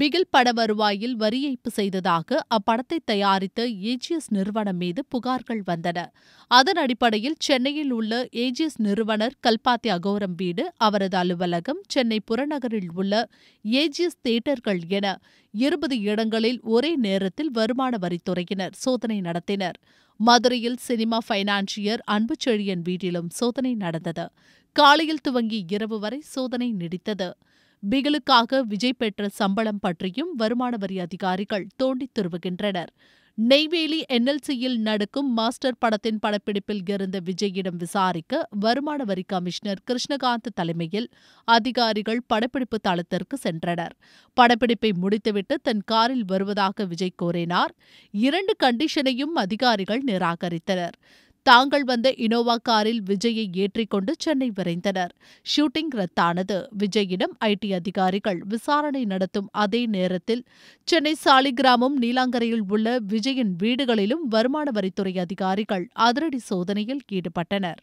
பிகில் பட வருவாயில் வரி ஏய்ப்பு செய்ததாக அப்படத்தை தயாரித்த ஏஜிஎஸ் நிறுவனம் மீது புகார்கள் வந்தன அதன் அடிப்படையில் சென்னையில் உள்ள ஏஜிஎஸ் நிறுவனர் கல்பாத்தி அகோரம் வீடு அவரது அலுவலகம் சென்னை புறநகரில் உள்ள ஏஜிஎஸ் தியேட்டர்கள் என இருபது இடங்களில் ஒரே நேரத்தில் வருமான வரித்துறையினர் சோதனை நடத்தினர் மதுரையில் சினிமா பைனான்சியர் அன்புச்செழியன் வீட்டிலும் சோதனை நடந்தது காலையில் துவங்கி இரவு வரை சோதனை நீடித்தது பிகிலுக்காக விஜய் பெற்ற சம்பளம் பற்றியும் வருமான வரி அதிகாரிகள் தோண்டித் திருவுகின்றனர் நெய்வேலி என்எல்சியில் நடக்கும் மாஸ்டர் படத்தின் படப்பிடிப்பில் இருந்த விஜயிடம் விசாரிக்க வருமான வரி கமிஷனர் கிருஷ்ணகாந்த் தலைமையில் அதிகாரிகள் படப்பிடிப்பு தளத்திற்கு சென்றனர் படப்பிடிப்பை முடித்துவிட்டு தன் காரில் வருவதாக விஜய் கூறினார் இரண்டு கண்டிஷனையும் அதிகாரிகள் நிராகரித்தனர் தாங்கள் வந்த இனோவா காரில் விஜயை ஏற்றிக்கொண்டு சென்னை விரைந்தனர் ஷூட்டிங் ரத்தானது விஜயிடம் ஐடி அதிகாரிகள் விசாரணை நடத்தும் அதே நேரத்தில் சென்னை சாலிகிராமம் நீலாங்கரையில் உள்ள விஜயின் வீடுகளிலும் வருமான வரித்துறை அதிகாரிகள் அதிரடி சோதனையில் ஈடுபட்டனர்